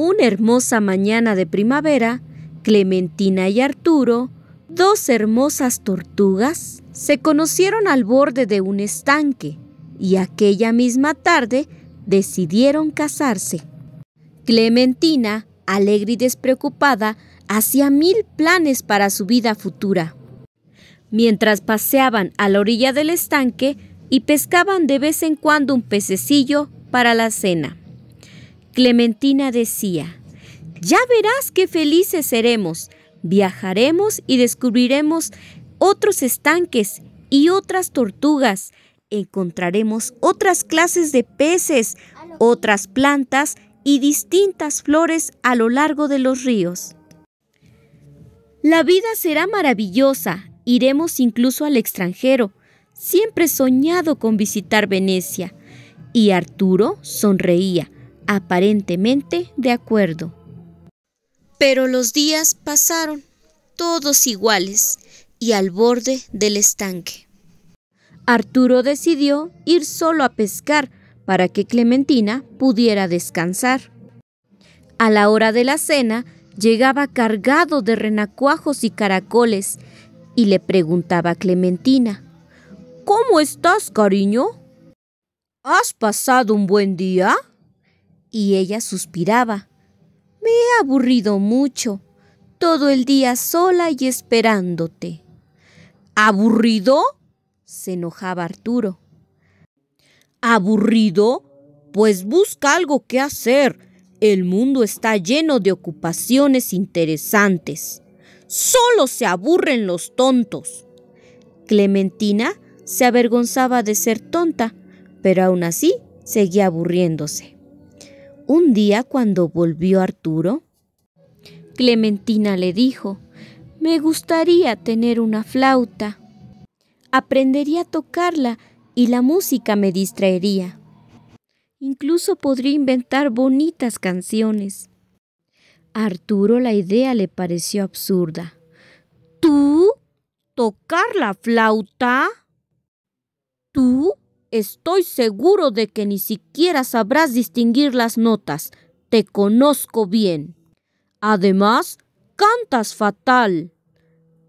Una hermosa mañana de primavera, Clementina y Arturo, dos hermosas tortugas, se conocieron al borde de un estanque y aquella misma tarde decidieron casarse. Clementina, alegre y despreocupada, hacía mil planes para su vida futura. Mientras paseaban a la orilla del estanque y pescaban de vez en cuando un pececillo para la cena. Clementina decía, ya verás qué felices seremos, viajaremos y descubriremos otros estanques y otras tortugas, encontraremos otras clases de peces, otras plantas y distintas flores a lo largo de los ríos. La vida será maravillosa, iremos incluso al extranjero. Siempre soñado con visitar Venecia. Y Arturo sonreía aparentemente de acuerdo. Pero los días pasaron, todos iguales, y al borde del estanque. Arturo decidió ir solo a pescar para que Clementina pudiera descansar. A la hora de la cena llegaba cargado de renacuajos y caracoles y le preguntaba a Clementina, ¿Cómo estás, cariño? ¿Has pasado un buen día? y ella suspiraba. Me he aburrido mucho, todo el día sola y esperándote. ¿Aburrido? se enojaba Arturo. ¿Aburrido? Pues busca algo que hacer. El mundo está lleno de ocupaciones interesantes. Solo se aburren los tontos. Clementina se avergonzaba de ser tonta, pero aún así seguía aburriéndose. Un día cuando volvió Arturo, Clementina le dijo, me gustaría tener una flauta. Aprendería a tocarla y la música me distraería. Incluso podría inventar bonitas canciones. A Arturo la idea le pareció absurda. ¿Tú? ¿Tocar la flauta? ¿Tú? Estoy seguro de que ni siquiera sabrás distinguir las notas. Te conozco bien. Además, cantas fatal.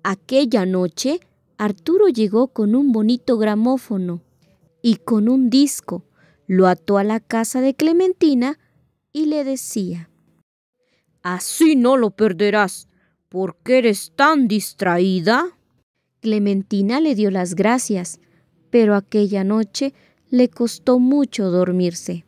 Aquella noche, Arturo llegó con un bonito gramófono y con un disco. Lo ató a la casa de Clementina y le decía, Así no lo perderás. ¿Por qué eres tan distraída? Clementina le dio las gracias pero aquella noche le costó mucho dormirse.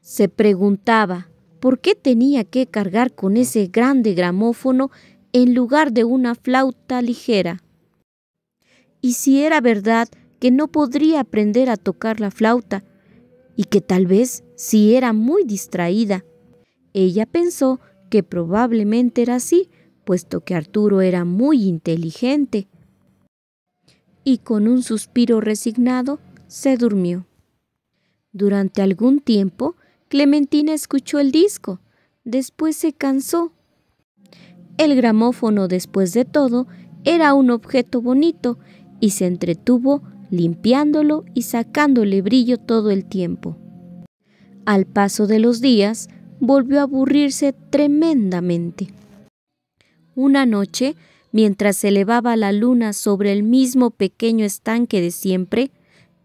Se preguntaba por qué tenía que cargar con ese grande gramófono en lugar de una flauta ligera. Y si era verdad que no podría aprender a tocar la flauta, y que tal vez si era muy distraída. Ella pensó que probablemente era así, puesto que Arturo era muy inteligente y con un suspiro resignado se durmió. Durante algún tiempo, Clementina escuchó el disco, después se cansó. El gramófono, después de todo, era un objeto bonito y se entretuvo limpiándolo y sacándole brillo todo el tiempo. Al paso de los días, volvió a aburrirse tremendamente. Una noche, mientras se elevaba la luna sobre el mismo pequeño estanque de siempre,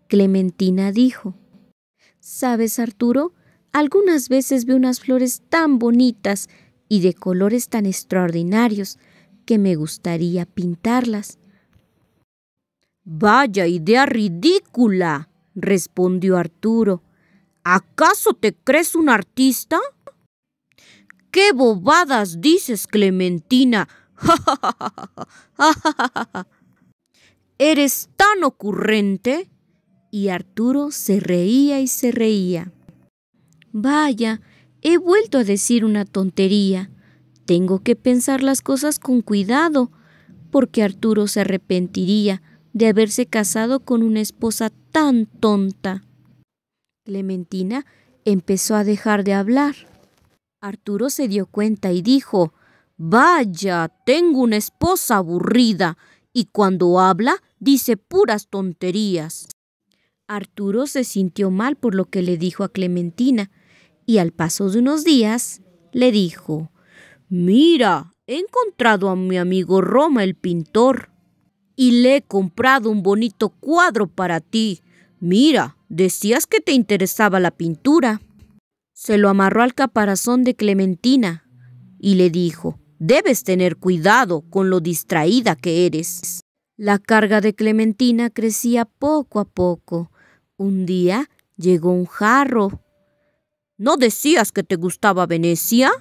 Clementina dijo, ¿Sabes, Arturo? Algunas veces veo unas flores tan bonitas y de colores tan extraordinarios que me gustaría pintarlas. Vaya idea ridícula, respondió Arturo. ¿Acaso te crees un artista? ¿Qué bobadas dices, Clementina? Eres tan ocurrente. Y Arturo se reía y se reía. Vaya, he vuelto a decir una tontería. Tengo que pensar las cosas con cuidado, porque Arturo se arrepentiría de haberse casado con una esposa tan tonta. Clementina empezó a dejar de hablar. Arturo se dio cuenta y dijo, Vaya, tengo una esposa aburrida y cuando habla dice puras tonterías. Arturo se sintió mal por lo que le dijo a Clementina y al paso de unos días le dijo, Mira, he encontrado a mi amigo Roma el pintor y le he comprado un bonito cuadro para ti. Mira, decías que te interesaba la pintura. Se lo amarró al caparazón de Clementina y le dijo, Debes tener cuidado con lo distraída que eres. La carga de Clementina crecía poco a poco. Un día llegó un jarro. ¿No decías que te gustaba Venecia?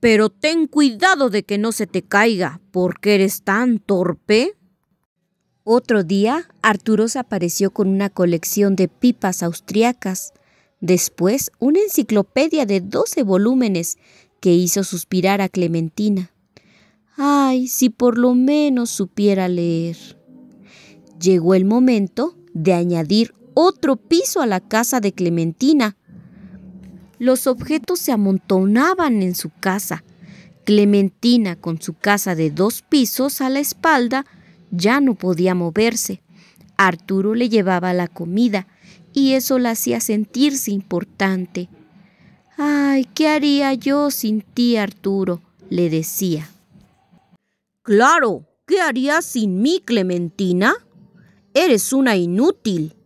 Pero ten cuidado de que no se te caiga, porque eres tan torpe. Otro día, se apareció con una colección de pipas austriacas, después una enciclopedia de 12 volúmenes que hizo suspirar a Clementina. Ay, si por lo menos supiera leer. Llegó el momento de añadir otro piso a la casa de Clementina. Los objetos se amontonaban en su casa. Clementina, con su casa de dos pisos a la espalda, ya no podía moverse. Arturo le llevaba la comida y eso la hacía sentirse importante. Ay, ¿qué haría yo sin ti, Arturo? le decía. Claro, ¿qué harías sin mí, Clementina? Eres una inútil.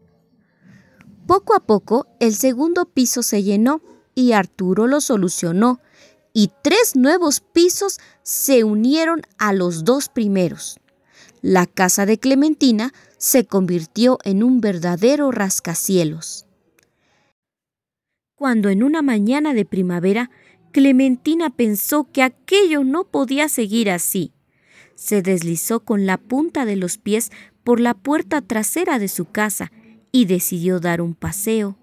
Poco a poco el segundo piso se llenó y Arturo lo solucionó, y tres nuevos pisos se unieron a los dos primeros. La casa de Clementina se convirtió en un verdadero rascacielos cuando en una mañana de primavera Clementina pensó que aquello no podía seguir así. Se deslizó con la punta de los pies por la puerta trasera de su casa y decidió dar un paseo.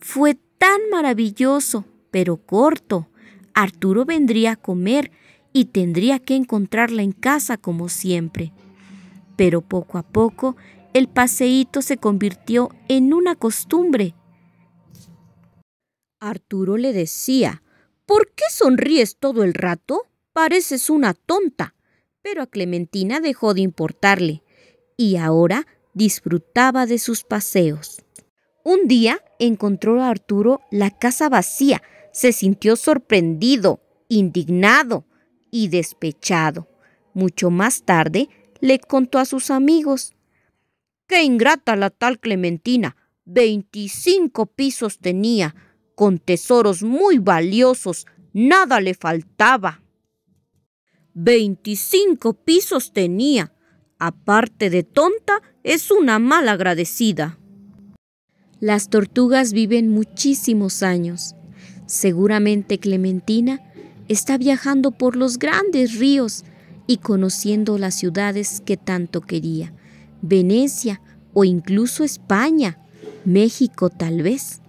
Fue tan maravilloso, pero corto. Arturo vendría a comer y tendría que encontrarla en casa como siempre. Pero poco a poco el paseíto se convirtió en una costumbre Arturo le decía, ¿por qué sonríes todo el rato? Pareces una tonta. Pero a Clementina dejó de importarle, y ahora disfrutaba de sus paseos. Un día encontró a Arturo la casa vacía, se sintió sorprendido, indignado y despechado. Mucho más tarde le contó a sus amigos. ¡Qué ingrata la tal Clementina! Veinticinco pisos tenía con tesoros muy valiosos, nada le faltaba. Veinticinco pisos tenía. Aparte de tonta, es una mal agradecida. Las tortugas viven muchísimos años. Seguramente Clementina está viajando por los grandes ríos y conociendo las ciudades que tanto quería, Venecia o incluso España, México tal vez.